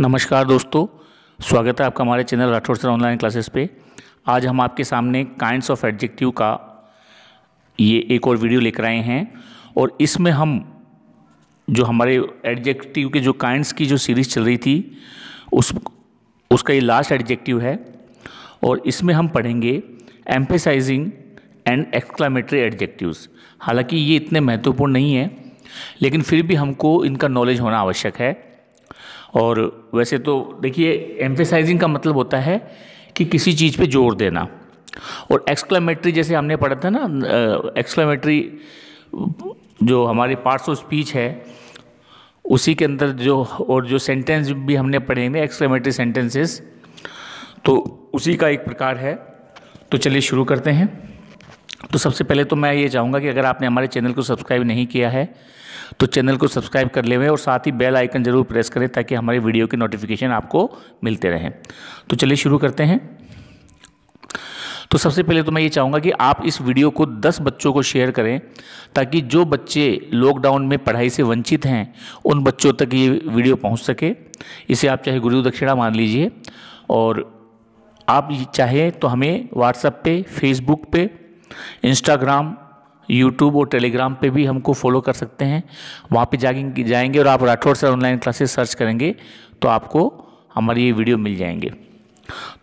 नमस्कार दोस्तों स्वागत है आपका हमारे channel Rathore sir online classes पे आज हम आपके सामने काइंड्स ऑफ एडजेक्टिव का ये एक और वीडियो लेकर आए हैं और इसमें हम जो हमारे एडजेक्टिव के जो काइंड्स की जो सीरीज़ चल रही थी उस उसका ये लास्ट एडजेक्टिव है और इसमें हम पढ़ेंगे एम्पेसाइजिंग एंड एक्सक्लामेटरी एडजेक्टिव्स हालांकि ये इतने महत्वपूर्ण नहीं है लेकिन फिर भी हमको इनका नॉलेज होना आवश्यक है और वैसे तो देखिए एम्फेसाइजिंग का मतलब होता है कि किसी चीज़ पे जोर देना और एक्सक्लेमेटरी जैसे हमने पढ़ा था ना एक्सक्लेमेटरी जो हमारे पार्ट्स ऑफ स्पीच है उसी के अंदर जो और जो सेंटेंस भी हमने पढ़ेंगे एक्सक्लेमेटरी सेंटेंसेस तो उसी का एक प्रकार है तो चलिए शुरू करते हैं तो सबसे पहले तो मैं ये चाहूँगा कि अगर आपने हमारे चैनल को सब्सक्राइब नहीं किया है तो चैनल को सब्सक्राइब कर लेवें और साथ ही बेल आइकन ज़रूर प्रेस करें ताकि हमारे वीडियो की नोटिफिकेशन आपको मिलते रहें तो चलिए शुरू करते हैं तो सबसे पहले तो मैं ये चाहूँगा कि आप इस वीडियो को 10 बच्चों को शेयर करें ताकि जो बच्चे लॉकडाउन में पढ़ाई से वंचित हैं उन बच्चों तक ये वीडियो पहुँच सके इसे आप चाहे गुरु दक्षिणा मान लीजिए और आप चाहें तो हमें व्हाट्सएप पे फेसबुक पे इंस्टाग्राम यूट्यूब और टेलीग्राम पे भी हमको फॉलो कर सकते हैं वहाँ पे जाएंगे जाएंगे और आप Rathore sir online classes search करेंगे तो आपको हमारी ये वीडियो मिल जाएंगे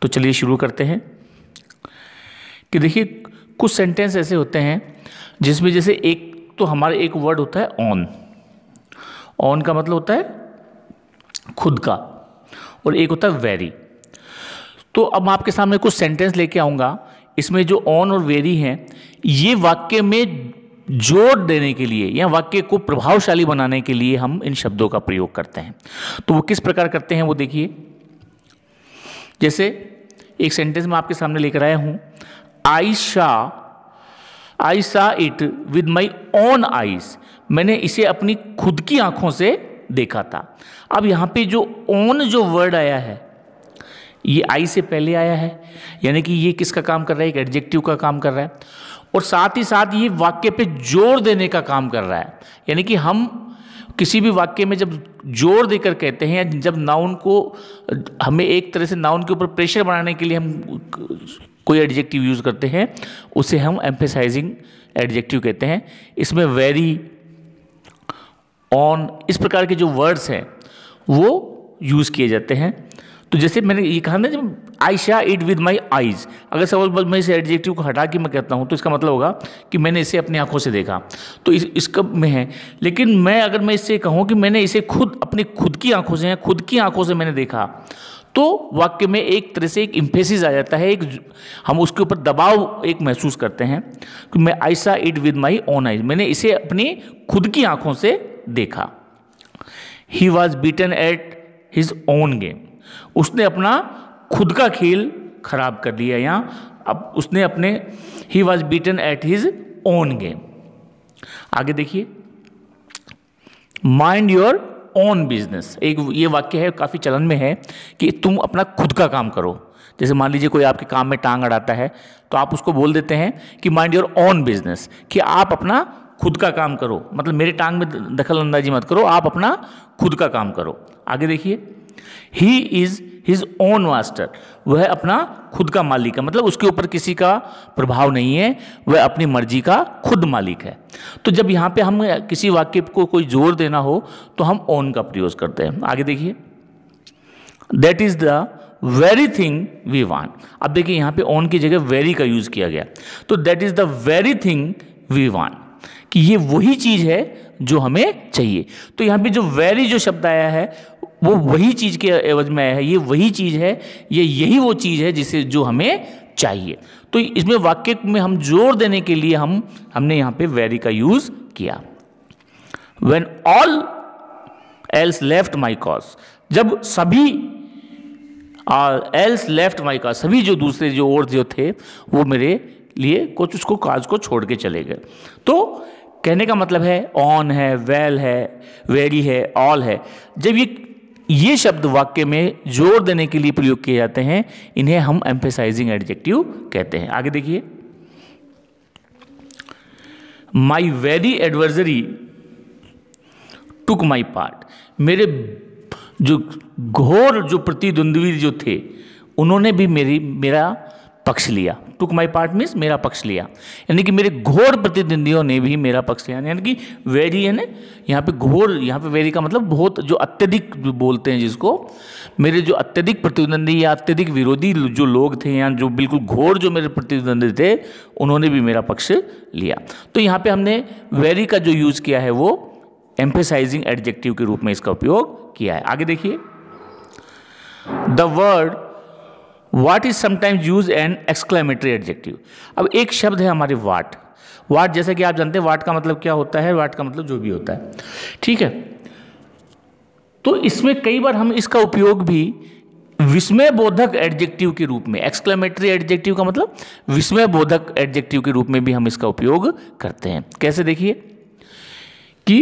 तो चलिए शुरू करते हैं कि देखिए कुछ सेंटेंस ऐसे होते हैं जिसमें जैसे एक तो हमारा एक वर्ड होता है ऑन ऑन का मतलब होता है खुद का और एक होता है वेरी तो अब आपके सामने कुछ सेंटेंस लेके आऊँगा इसमें जो ऑन और वेरी हैं ये वाक्य में जोड़ देने के लिए या वाक्य को प्रभावशाली बनाने के लिए हम इन शब्दों का प्रयोग करते हैं तो वो किस प्रकार करते हैं वो देखिए जैसे एक सेंटेंस में आपके सामने लेकर आया हूं आई saw I saw it with my own eyes मैंने इसे अपनी खुद की आंखों से देखा था अब यहां पे जो ओन जो वर्ड आया है ये आई से पहले आया है यानी कि ये किसका काम कर रहा है एक एडजेक्टिव का काम कर रहा है और साथ ही साथ ये वाक्य पे जोर देने का काम कर रहा है यानी कि हम किसी भी वाक्य में जब जोर देकर कहते हैं या जब नाउन को हमें एक तरह से नाउन के ऊपर प्रेशर बनाने के लिए हम कोई एडजेक्टिव यूज़ करते हैं उसे हम एम्फेसाइजिंग एडजेक्टिव कहते हैं इसमें वेरी ऑन इस प्रकार के जो वर्ड्स हैं वो यूज़ किए जाते हैं तो जैसे मैंने ये कहा ना जब I saw it with my eyes अगर सवाल बल मैं इस एडजेक्टिव को हटा के मैं कहता हूँ तो इसका मतलब होगा कि मैंने इसे अपनी आंखों से देखा तो इस, इसका में है लेकिन मैं अगर मैं इससे कहूँ कि मैंने इसे खुद अपनी खुद की आंखों से खुद की आंखों से मैंने देखा तो वाक्य में एक तरह से एक इम्फेसिस आ जाता है एक हम उसके ऊपर दबाव एक महसूस करते हैं कि मैं I saw it with my own eyes मैंने इसे अपनी खुद की आंखों से देखा he was beaten at his own game उसने अपना खुद का खेल खराब कर लिया यहाँ अब उसने अपने he was beaten at his own game आगे देखिए माइंड योर ओन बिजनेस एक ये वाक्य है काफ़ी चलन में है कि तुम अपना खुद का काम करो जैसे मान लीजिए कोई आपके काम में टांग अड़ाता है तो आप उसको बोल देते हैं कि माइंड योर ओन बिजनेस कि आप अपना खुद का काम करो मतलब मेरे टांग में दखल अंदाजी मत करो आप अपना खुद का काम करो आगे देखिए he is his own master वह अपना खुद का मालिक है मतलब उसके ऊपर किसी का प्रभाव नहीं है वह अपनी मर्जी का खुद मालिक है तो जब यहाँ पे हम किसी वाक्य को कोई जोर देना हो तो हम ओन का प्रयोग करते हैं आगे देखिए that is the very thing we want अब देखिए यहाँ पे ओन की जगह वेरी का यूज़ किया गया तो that is the very thing we want कि ये वही चीज़ है जो हमें चाहिए तो यहाँ पे जो वेरी जो शब्द आया है वो वही चीज़ के एवज में आया है ये वही चीज़ है ये यही वो चीज़ है जिसे जो हमें चाहिए तो इसमें वाक्य में हम जोर देने के लिए हम हमने यहाँ पे वेरी का यूज़ किया when all else left my cause जब सभी एल्स लेफ्ट माई कॉस सभी जो दूसरे जो और जो थे वो मेरे लिए कुछ उसको काज को छोड़ के चले गए तो कहने का मतलब है ऑन है वेल है वेरी है ऑल है जब ये ये शब्द वाक्य में जोर देने के लिए प्रयोग किए जाते हैं इन्हें हम एम्फेसाइजिंग एडजेक्टिव कहते हैं आगे देखिए my very एडवर्जरी took my part मेरे जो घोर जो प्रतिद्वंद्वी जो थे उन्होंने भी मेरी मेरा पक्ष लिया टुक माई पार्ट मीन्स मेरा पक्ष लिया यानी कि मेरे घोर प्रतिद्वंदियों ने भी मेरा पक्ष लिया यानी कि वेरी है ना यहाँ पे घोर यहाँ पे वेरी का मतलब बहुत जो अत्यधिक बोलते हैं जिसको मेरे जो अत्यधिक प्रतिद्वंदी या अत्यधिक विरोधी जो लोग थे या जो बिल्कुल घोर जो मेरे प्रतिद्वंदी थे उन्होंने भी मेरा पक्ष लिया तो यहाँ पर हमने वेरी का जो यूज़ किया है वो एम्फेसाइजिंग एडजेक्टिव के रूप में इसका उपयोग किया है आगे देखिए the word what is sometimes use an exclamatory adjective अब एक शब्द है हमारे वाट वाट जैसे कि आप जानते हैं वाट का मतलब क्या होता है वाट का मतलब जो भी होता है ठीक है तो इसमें कई बार हम इसका उपयोग भी विस्मय बोधक एडजेक्टिव के रूप में एक्सक्लेमेटरी एडजेक्टिव का मतलब विस्मय बोधक एडजेक्टिव के रूप में भी हम इसका उपयोग करते हैं कैसे देखिए कि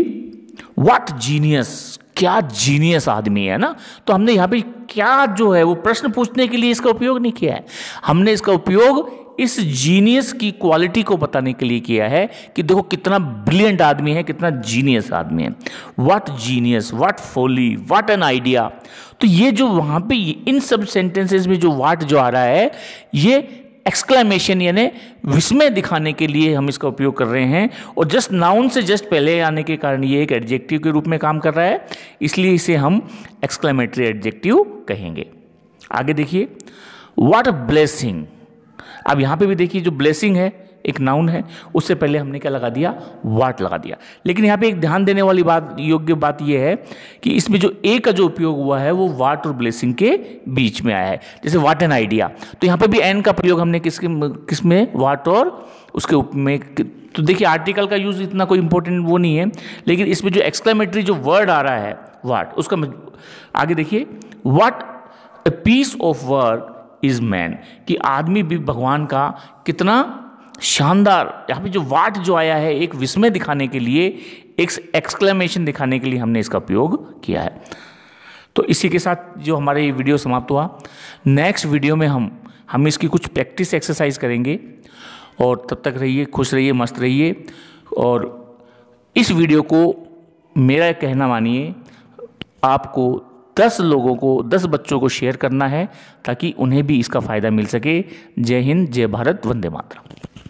वाट जीनियस क्या जीनियस आदमी है ना तो हमने यहाँ पे क्या जो है वो प्रश्न पूछने के लिए इसका उपयोग नहीं किया है हमने इसका उपयोग इस जीनियस की क्वालिटी को बताने के लिए किया है कि देखो कितना ब्रिलियंट आदमी है कितना जीनियस आदमी है what genius what folly what an idea तो ये जो वहां पे इन सब सेंटेंसेस में जो व्हाट जो आ रहा है ये एक्सक्लेमेशन यानी विस्मय दिखाने के लिए हम इसका उपयोग कर रहे हैं और जस्ट नाउन से जस्ट पहले आने के कारण ये एक एडजेक्टिव के रूप में काम कर रहा है इसलिए इसे हम एक्सक्लेमेटरी एडजेक्टिव कहेंगे आगे देखिए वाट अ ब्लेसिंग अब यहां पे भी देखिए जो ब्लेसिंग है एक नाउन है उससे पहले हमने क्या लगा दिया वाट लगा दिया लेकिन यहाँ पे एक ध्यान देने वाली बात योग्य बात यह है कि इसमें जो ए का जो उपयोग हुआ है वो वाट और ब्लेसिंग के बीच में आया है जैसे वाट एन आइडिया तो यहाँ पे भी एन का प्रयोग हमने किसके किस में वाट और उसके उप में तो देखिए आर्टिकल का यूज़ इतना कोई इंपॉर्टेंट वो नहीं है लेकिन इसमें जो एक्सक्लेमेटरी जो वर्ड आ रहा है वाट उसका आगे देखिए what a piece of work is man कि आदमी भी भगवान का कितना शानदार यहाँ पे जो वाट जो आया है एक विस्मय दिखाने के लिए एक एक्सक्लेमेशन दिखाने के लिए हमने इसका उपयोग किया है तो इसी के साथ जो हमारा ये वीडियो समाप्त हुआ नेक्स्ट वीडियो में हम हम इसकी कुछ प्रैक्टिस एक्सरसाइज करेंगे और तब तक रहिए खुश रहिए मस्त रहिए और इस वीडियो को मेरा कहना मानिए आपको दस लोगों को दस बच्चों को शेयर करना है ताकि उन्हें भी इसका फ़ायदा मिल सके जय हिंद जय भारत वंदे मातरम